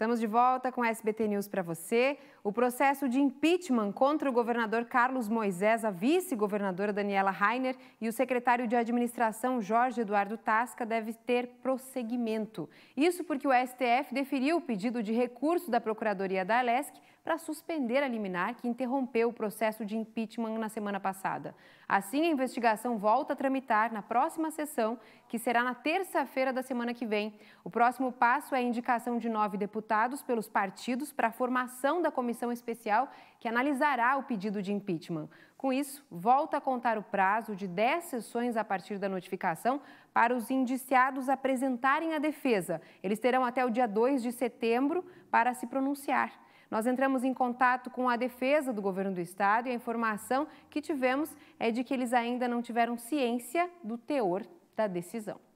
Estamos de volta com a SBT News para você. O processo de impeachment contra o governador Carlos Moisés, a vice-governadora Daniela Rainer e o secretário de administração Jorge Eduardo Tasca deve ter prosseguimento. Isso porque o STF deferiu o pedido de recurso da Procuradoria da Alesc para suspender a liminar que interrompeu o processo de impeachment na semana passada. Assim, a investigação volta a tramitar na próxima sessão, que será na terça-feira da semana que vem. O próximo passo é a indicação de nove deputados pelos partidos para a formação da comissão especial que analisará o pedido de impeachment. Com isso, volta a contar o prazo de 10 sessões a partir da notificação para os indiciados apresentarem a defesa. Eles terão até o dia 2 de setembro para se pronunciar. Nós entramos em contato com a defesa do governo do estado e a informação que tivemos é de que eles ainda não tiveram ciência do teor da decisão.